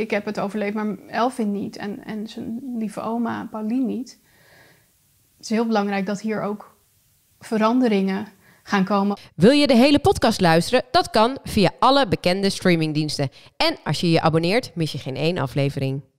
ik heb het overleefd, maar Elvin niet en, en zijn lieve oma Pauline niet. Het is heel belangrijk dat hier ook veranderingen gaan komen. Wil je de hele podcast luisteren? Dat kan via alle bekende streamingdiensten. En als je je abonneert, mis je geen één aflevering.